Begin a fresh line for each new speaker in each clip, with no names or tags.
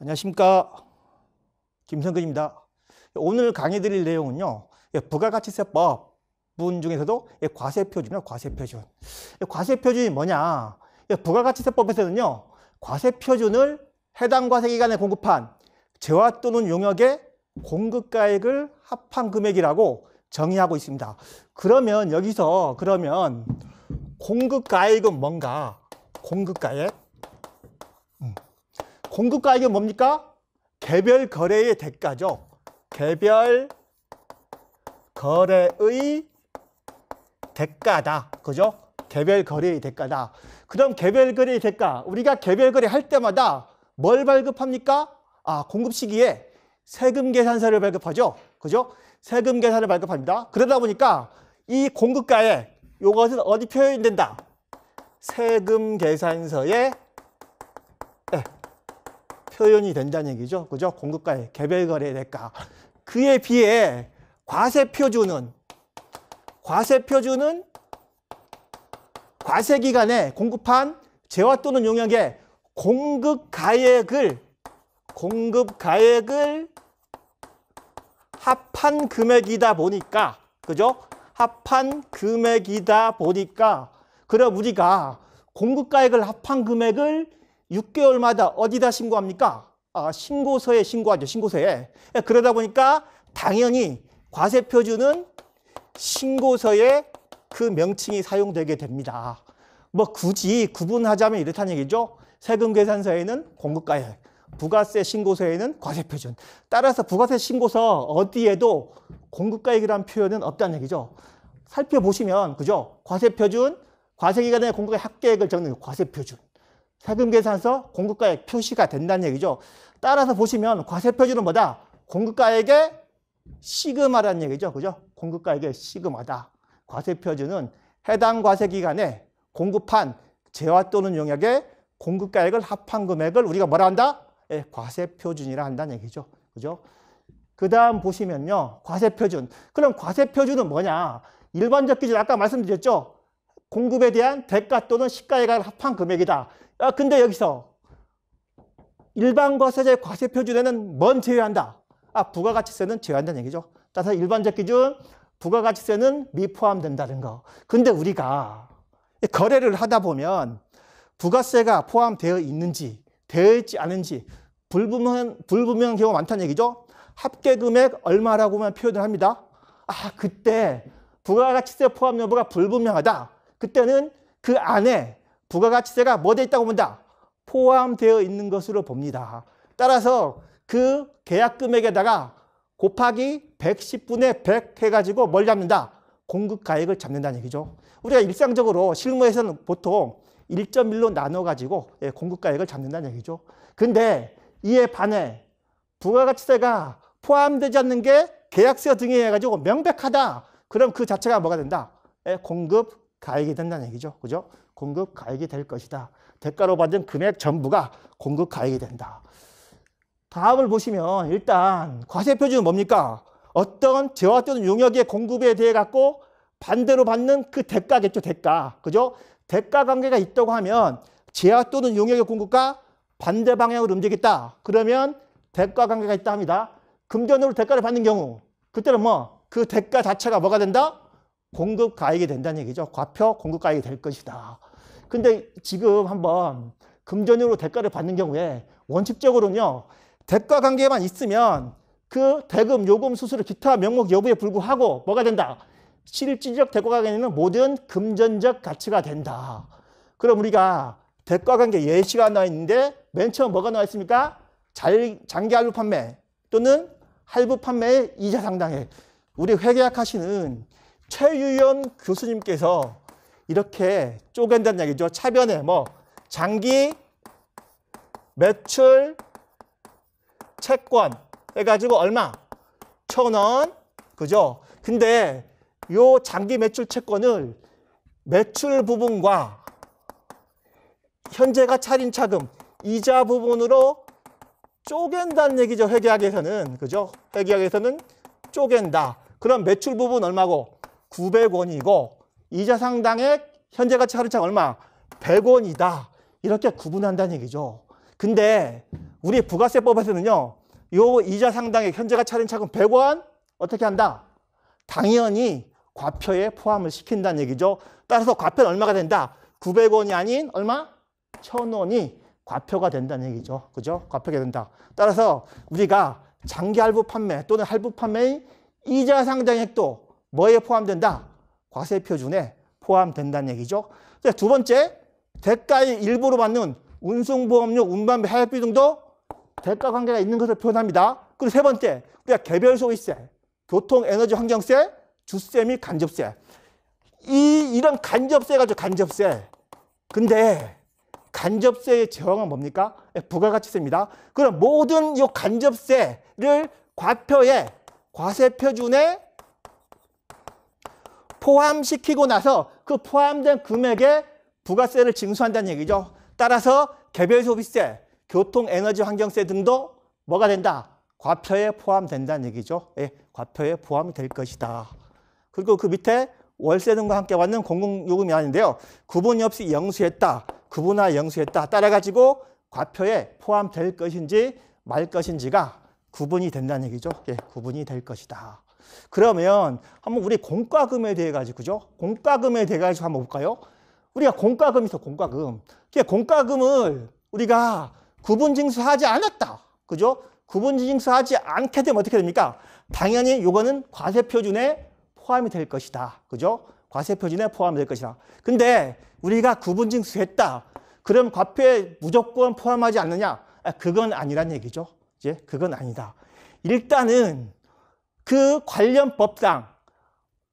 안녕하십니까 김성근입니다 오늘 강의 드릴 내용은요 예, 부가가치세법 문 중에서도 과세표준이나 과세표준 과세표준이 뭐냐 예, 부가가치세법에서는요 과세표준을 해당 과세기간에 공급한 재화 또는 용역의 공급가액을 합한 금액이라고 정의하고 있습니다 그러면 여기서 그러면 공급가액은 뭔가 공급가액 공급 가액이 뭡니까? 개별 거래의 대가죠. 개별 거래의 대가다. 그죠? 개별 거래의 대가다. 그럼 개별 거래의 대가, 우리가 개별 거래 할 때마다 뭘 발급합니까? 아, 공급 시기에 세금 계산서를 발급하죠. 그죠? 세금 계산을 발급합니다. 그러다 보니까 이 공급가액, 이것은 어디 표현된다? 세금 계산서에 네, 표현이 된다는 얘기죠. 그죠? 공급가의 개별 거래 대가. 그에 비해 과세 표준은 과세 표준은 과세 기간에 공급한 재화 또는 용역의 공급 가액을 공급 가액을 합한 금액이다 보니까 그죠? 합한 금액이다 보니까 그럼 우리가 공급 가액을 합한 금액을 6개월마다 어디다 신고합니까? 아, 신고서에 신고하죠. 신고서에. 예, 그러다 보니까 당연히 과세표준은 신고서에 그 명칭이 사용되게 됩니다. 뭐 굳이 구분하자면 이렇다는 얘기죠. 세금계산서에는 공급가액, 부가세 신고서에는 과세표준. 따라서 부가세 신고서 어디에도 공급가액이라는 표현은 없다는 얘기죠. 살펴보시면 그죠? 과세표준, 과세기간에 공급가액 합계액을 적는 과세표준. 세금 계산서 공급가액 표시가 된다는 얘기죠. 따라서 보시면 과세표준은 뭐다? 공급가액에 시그마라는 얘기죠. 그죠? 공급가액에 시그마다. 과세표준은 해당 과세기간에 공급한 재화 또는 용역의 공급가액을 합한 금액을 우리가 뭐라 한다? 예, 과세표준이라 한다는 얘기죠. 그죠? 그 다음 보시면요. 과세표준. 그럼 과세표준은 뭐냐? 일반적 기준 아까 말씀드렸죠? 공급에 대한 대가 또는 시가액을 합한 금액이다. 아, 근데 여기서 일반 과세제 과세 표준에는 뭔 제외한다? 아, 부가가치세는 제외한다는 얘기죠. 따라서 일반적 기준 부가가치세는 미포함된다는 거. 근데 우리가 거래를 하다 보면 부가세가 포함되어 있는지 되어 있지 않은지 불분명, 불분명한 경우가 많다는 얘기죠. 합계금액 얼마라고 만 표현을 합니다. 아, 그때 부가가치세 포함 여부가 불분명하다. 그때는 그 안에 부가가치세가 뭐되어 있다고 본다? 포함되어 있는 것으로 봅니다. 따라서 그 계약 금액에다가 곱하기 110분의 100 해가지고 뭘 잡는다? 공급가액을 잡는다는 얘기죠. 우리가 일상적으로 실무에서는 보통 1.1로 나눠가지고 예, 공급가액을 잡는다는 얘기죠. 근데 이에 반해 부가가치세가 포함되지 않는 게 계약서 등에 해가지고 명백하다. 그럼 그 자체가 뭐가 된다? 예, 공급 가액이 된다는 얘기죠. 그죠? 공급 가액이 될 것이다. 대가로 받은 금액 전부가 공급 가액이 된다. 다음을 보시면 일단 과세 표준은 뭡니까? 어떤 재화 또는 용역의 공급에 대해 갖고 반대로 받는 그 대가겠죠, 대가. 그죠? 대가 관계가 있다고 하면 재화 또는 용역의 공급과 반대 방향으로 움직였다. 그러면 대가 관계가 있다 합니다. 금전으로 대가를 받는 경우 그때는 뭐 그 대가 자체가 뭐가 된다? 공급 가액이 된다는 얘기죠. 과표 공급 가액이 될 것이다. 근데 지금 한번 금전으로 대가를 받는 경우에 원칙적으로는요. 대가 관계만 있으면 그 대금, 요금, 수수료, 기타 명목 여부에 불구하고 뭐가 된다? 실질적 대가 관계는 모든 금전적 가치가 된다. 그럼 우리가 대가 관계 예시가 나와 있는데 맨 처음 뭐가 나와 있습니까? 잘, 장기 할부 판매 또는 할부 판매의 이자 상당액. 우리 회계학 하시는 최유연 교수님께서 이렇게 쪼갠다는 얘기죠. 차변에 뭐 장기, 매출, 채권 해가지고 얼마? 천 원, 그죠? 근데 요 장기 매출 채권을 매출 부분과 현재가 차린 차금, 이자 부분으로 쪼갠다는 얘기죠. 회계학에서는. 그죠? 회계학에서는 쪼갠다. 그럼 매출 부분 얼마고? 900원이고 이자 상당액 현재 가치 하루차 얼마? 100원이다. 이렇게 구분한다는 얘기죠. 근데 우리 부가세법에서는요. 요 이자 상당액 현재 가치 하루차가 100원 어떻게 한다? 당연히 과표에 포함을 시킨다는 얘기죠. 따라서 과표는 얼마가 된다? 900원이 아닌 얼마? 1000원이 과표가 된다는 얘기죠. 그죠? 과표가 된다. 따라서 우리가 장기 할부 판매 또는 할부 판매의 이자 상당액도 뭐에 포함된다? 과세표준에 포함된다는 얘기죠. 두 번째, 대가의 일부로 받는 운송보험료, 운반비, 하역비 등도 대가 관계가 있는 것을 표현합니다. 그리고 세 번째, 우리가 개별 소비세, 교통, 에너지, 환경세, 주세 및 간접세. 이, 이런 간접세가 죠 간접세. 근데 간접세의 제왕은 뭡니까? 부가가치세입니다. 그럼 모든 이 간접세를 과표에 과세표준에 포함시키고 나서 그 포함된 금액에 부가세를 징수한다는 얘기죠. 따라서 개별 소비세, 교통, 에너지, 환경세 등도 뭐가 된다? 과표에 포함된다는 얘기죠. 예, 과표에 포함이 될 것이다. 그리고 그 밑에 월세 등과 함께 받는 공공요금이 아닌데요. 구분이 없이 영수했다, 구분하 영수했다 따라가지고 과표에 포함될 것인지 말 것인지가 구분이 된다는 얘기죠. 예, 구분이 될 것이다. 그러면 한번 우리 공과금에 대해 가지고 그죠? 공과금에 대해 가지고 한번 볼까요? 우리가 공과금이 있어 공과금. 공과금을 우리가 구분징수하지 않았다. 그죠? 구분징수하지 않게 되면 어떻게 됩니까? 당연히 요거는 과세표준에 포함이 될 것이다. 그죠? 과세표준에 포함될 것이다. 근데 우리가 구분징수했다. 그럼 과표에 무조건 포함하지 않느냐? 아, 그건 아니란 얘기죠. 이제 그건 아니다. 일단은 그 관련 법상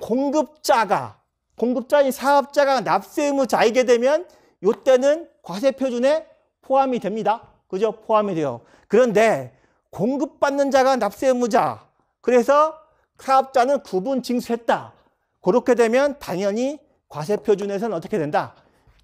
공급자가 공급자인 사업자가 납세 의무자이게 되면 요때는 과세 표준에 포함이 됩니다. 그죠? 포함이 돼요. 그런데 공급받는 자가 납세 의무자. 그래서 사업자는 구분 징수했다. 그렇게 되면 당연히 과세 표준에서는 어떻게 된다?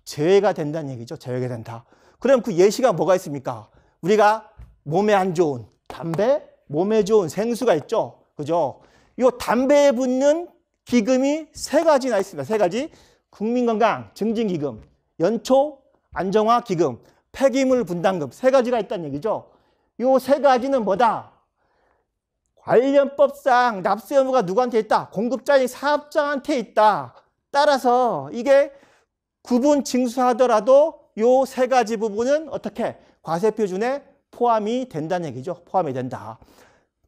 제외가 된다는 얘기죠. 제외가 된다. 그럼 그 예시가 뭐가 있습니까? 우리가 몸에 안 좋은 담배, 몸에 좋은 생수가 있죠. 그죠? 이 담배에 붙는 기금이 세 가지나 있습니다. 세 가지. 국민건강, 증진기금, 연초, 안정화기금, 폐기물 분담금 세 가지가 있다는 얘기죠. 이 세 가지는 뭐다? 관련법상 납세 의무가 누구한테 있다? 공급자인 사업자한테 있다. 따라서 이게 구분 징수하더라도 이 세 가지 부분은 어떻게 과세표준에 포함이 된다는 얘기죠. 포함이 된다.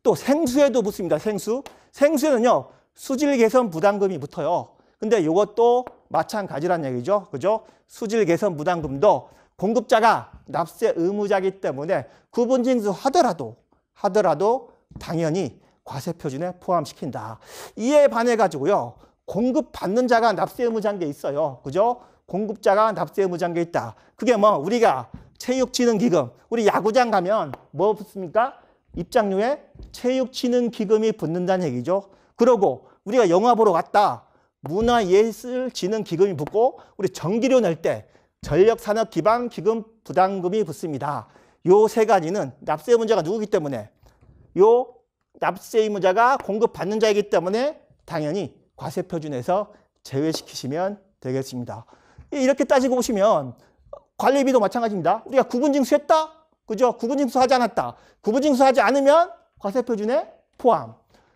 또 생수에도 붙습니다. 생수. 생수에는요. 수질 개선 부담금이 붙어요. 근데 이것도 마찬가지란 얘기죠. 그죠? 수질 개선 부담금도 공급자가 납세 의무자이기 때문에 구분 징수 하더라도 하더라도 당연히 과세 표준에 포함시킨다. 이에 반해 가지고요. 공급 받는 자가 납세 의무자인 게 있어요. 그죠? 공급자가 납세 의무자인 게 있다. 그게 뭐 우리가 체육진흥기금, 우리 야구장 가면 뭐 붙습니까? 입장료에 체육진흥기금이 붙는다는 얘기죠. 그러고 우리가 영화 보러 갔다. 문화예술진흥기금이 붙고 우리 전기료 낼 때 전력산업기반기금 부담금이 붙습니다. 요 세 가지는 납세 문제가 누구기 때문에 요 납세 의무자가 공급받는 자이기 때문에 당연히 과세 표준에서 제외시키시면 되겠습니다. 이렇게 따지고 보시면 관리비도 마찬가지입니다. 우리가 구분징수했다? 그죠? 구분징수하지 않았다. 구분징수하지 않으면 과세표준에 포함.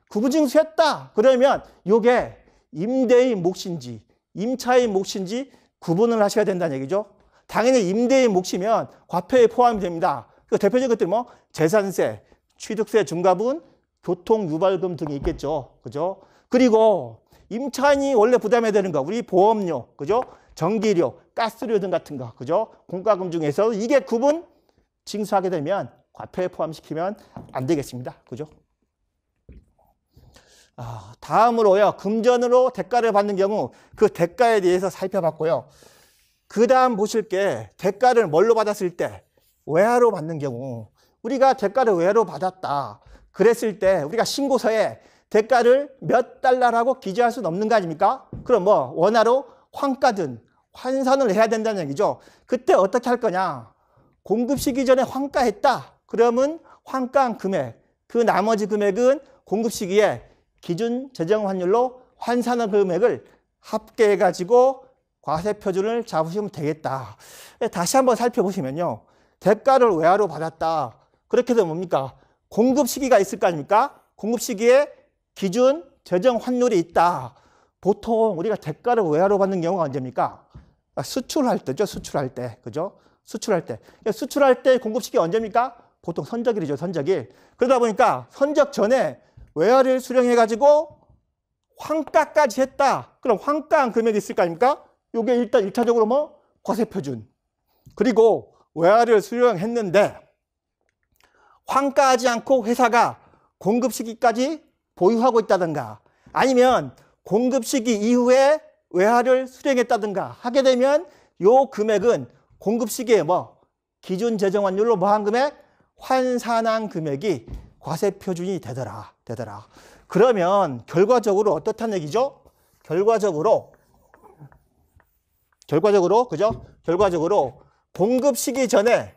구분징수했다. 그러면 요게 임대인 몫인지 임차인 몫인지 구분을 하셔야 된다는 얘기죠. 당연히 임대인 몫이면 과표에 포함이 됩니다. 그 대표적인 것들 뭐 재산세, 취득세 중과분, 교통 유발금 등이 있겠죠. 그죠? 그리고 임차인이 원래 부담해야 되는 거, 우리 보험료, 그죠? 전기료, 가스료 등 같은 거, 그죠? 공과금 중에서 이게 구분 징수하게 되면 과표에 포함시키면 안 되겠습니다. 그죠? 아, 다음으로요. 금전으로 대가를 받는 경우 그 대가에 대해서 살펴봤고요. 그 다음 보실 게 대가를 뭘로 받았을 때 외화로 받는 경우 우리가 대가를 외화로 받았다. 그랬을 때 우리가 신고서에 대가를 몇 달러라고 기재할 수는 없는 거 아닙니까? 그럼 뭐 원화로 환가든 환산을 해야 된다는 얘기죠. 그때 어떻게 할 거냐? 공급 시기 전에 환가했다. 그러면 환가한 금액, 그 나머지 금액은 공급 시기에 기준 재정 환율로 환산한 금액을 합계해가지고 과세 표준을 잡으시면 되겠다. 예, 다시 한번 살펴보시면요. 대가를 외화로 받았다. 그렇게 되면 뭡니까? 공급 시기가 있을 거 아닙니까? 공급 시기에 기준 재정 환율이 있다. 보통 우리가 대가를 외화로 받는 경우가 언제입니까? 수출할 때죠. 수출할 때. 그죠? 수출할 때. 그러니까 수출할 때 공급시기 언제입니까? 보통 선적일이죠, 선적일. 그러다 보니까 선적 전에 외화를 수령해가지고 환가까지 했다. 그럼 환가한 금액이 있을 거 아닙니까? 요게 일단 1차적으로뭐 과세표준. 그리고 외화를 수령했는데 환가하지 않고 회사가 공급 시기까지 보유하고 있다든가 아니면 공급 시기 이후에 외화를 수령했다든가 하게 되면 요 금액은 공급 시기에 뭐 기준 재정 환율로 뭐 한 금액 환산한 금액이 과세 표준이 되더라 되더라. 그러면 결과적으로 어떻다는 얘기죠? 결과적으로 결과적으로 그죠? 결과적으로 공급 시기 전에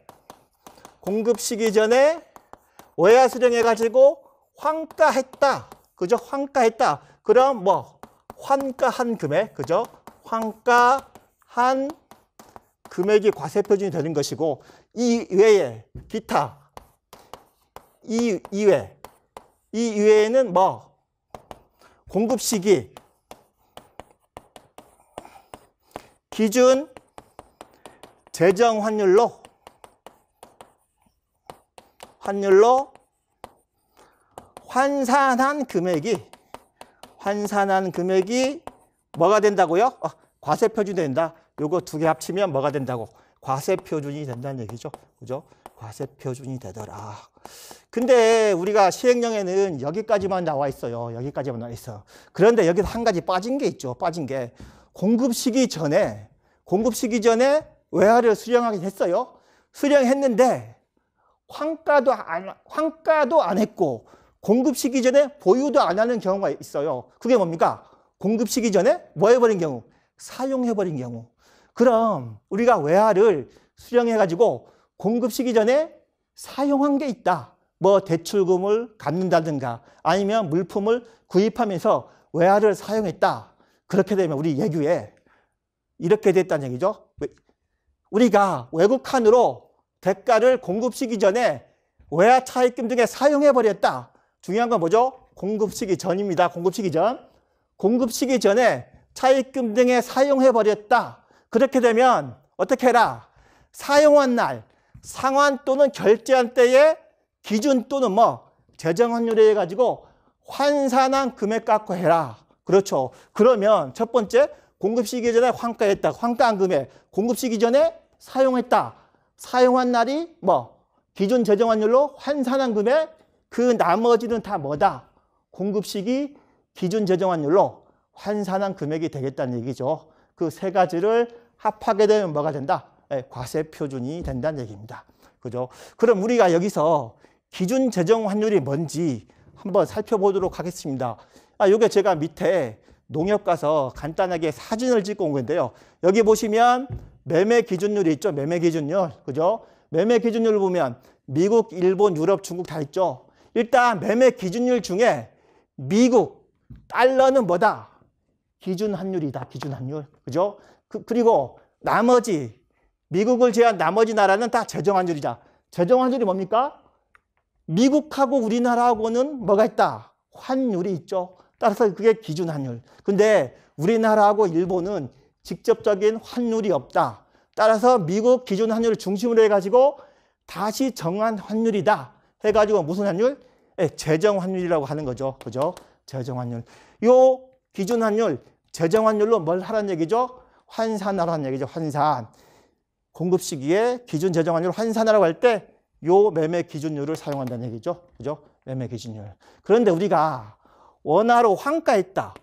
공급 시기 전에 외화 수령해 가지고 환가했다. 그죠? 환가했다. 그럼 뭐 환가한 금액 그죠? 환가한 금액이 과세 표준이 되는 것이고 이 외에 기타 이 이외 이 이외에는 뭐 공급 시기 기준 재정 환율로 환율로 환산한 금액이 환산한 금액이 뭐가 된다고요? 아, 어, 과세 표준된다. 요거 두 개 합치면 뭐가 된다고? 과세표준이 된다는 얘기죠. 그죠? 과세표준이 되더라. 근데 우리가 시행령에는 여기까지만 나와 있어요. 여기까지만 나와 있어요. 그런데 여기서 한 가지 빠진 게 있죠. 빠진 게. 공급 시기 전에, 공급 시기 전에 외화를 수령하긴 했어요. 수령했는데, 환가도 안, 환가도 안 했고, 공급 시기 전에 보유도 안 하는 경우가 있어요. 그게 뭡니까? 공급 시기 전에 뭐 해버린 경우? 사용해버린 경우. 그럼 우리가 외화를 수령해가지고 공급 시기 전에 사용한 게 있다. 뭐 대출금을 갚는다든가 아니면 물품을 구입하면서 외화를 사용했다. 그렇게 되면 우리 예규에 이렇게 됐다는 얘기죠. 우리가 외국 칸으로 대가를 공급 시기 전에 외화 차입금 등에 사용해 버렸다. 중요한 건 뭐죠? 공급 시기 전입니다. 공급 시기 전. 공급 시기 전에 차입금 등에 사용해 버렸다. 그렇게 되면 어떻게 해라? 사용한 날, 상환 또는 결제한 때의 기준 또는 뭐 재정 환율에 의해 가지고 환산한 금액 갖고 해라. 그렇죠. 그러면 첫 번째 공급 시기 전에 환가했다. 환가한 금액. 공급 시기 전에 사용했다. 사용한 날이 뭐 기준 재정 환율로 환산한 금액 그 나머지는 다 뭐다? 공급 시기 기준 재정 환율로 환산한 금액이 되겠다는 얘기죠. 그 세 가지를 합하게 되면 뭐가 된다? 예, 과세 표준이 된다는 얘기입니다. 그죠? 그럼 우리가 여기서 기준 재정 환율이 뭔지 한번 살펴보도록 하겠습니다. 아, 요게 제가 밑에 농협 가서 간단하게 사진을 찍고 온 건데요. 여기 보시면 매매 기준율이 있죠. 매매 기준율. 그죠? 매매 기준율을 보면 미국, 일본, 유럽, 중국 다 있죠. 일단 매매 기준율 중에 미국 달러는 뭐다? 기준 환율이다. 기준 환율. 그죠? 그, 리고 나머지 미국을 제외한 나머지 나라는 다 재정환율이자 재정환율이 뭡니까? 미국하고 우리나라하고는 뭐가 있다? 환율이 있죠. 따라서 그게 기준 환율. 근데 우리나라하고 일본은 직접적인 환율이 없다. 따라서 미국 기준 환율을 중심으로 해가지고 다시 정한 환율이다. 해가지고 무슨 환율? 예, 재정 환율이라고 하는 거죠. 그죠? 재정 환율. 요 기준 환율, 재정 환율로 뭘 하라는 얘기죠? 환산하라는 얘기죠. 환산. 공급 시기에 기준 재정환율 환산하라고 할때요 매매 기준율을 사용한다는 얘기죠. 그죠? 매매 기준율. 그런데 우리가 원화로 환가했다.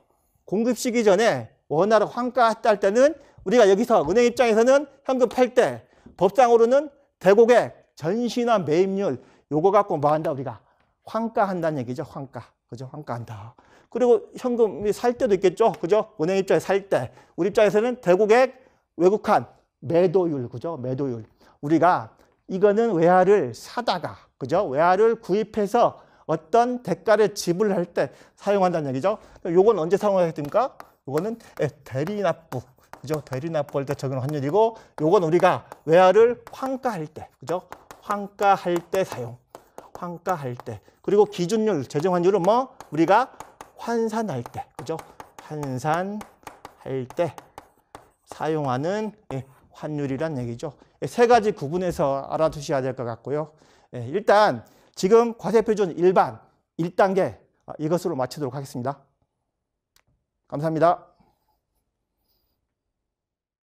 공급 시기 전에 원화로 환가했다 할 때는 우리가 여기서 은행 입장에서는 현금 팔 때 법상으로는 대고객 전시나 매입률 요거 갖고 뭐 한다 우리가 환가한다는 얘기죠. 환가. 그죠? 환가한다. 그리고 현금이 살 때도 있겠죠. 그죠? 은행 입장에 살 때. 우리 입장에서는 대고객 외국환 매도율. 그죠? 매도율. 우리가 이거는 외화를 사다가 그죠? 외화를 구입해서 어떤 대가를 지불할 때 사용한다는 얘기죠. 요건 언제 사용하겠습니까 요거는 예, 대리납부. 그죠? 대리납부할 때 적용 환율이고 요건 우리가 외화를 환가할 때. 그죠? 환가할 때 사용. 평가할 때 그리고 기준율 재정 환율은 뭐 우리가 환산할 때 그죠 환산할 때 사용하는 예, 환율이란 얘기죠 예, 세 가지 구분해서 알아두셔야 될 것 같고요 예, 일단 지금 과세표준 일반 1단계 아, 이것으로 마치도록 하겠습니다 감사합니다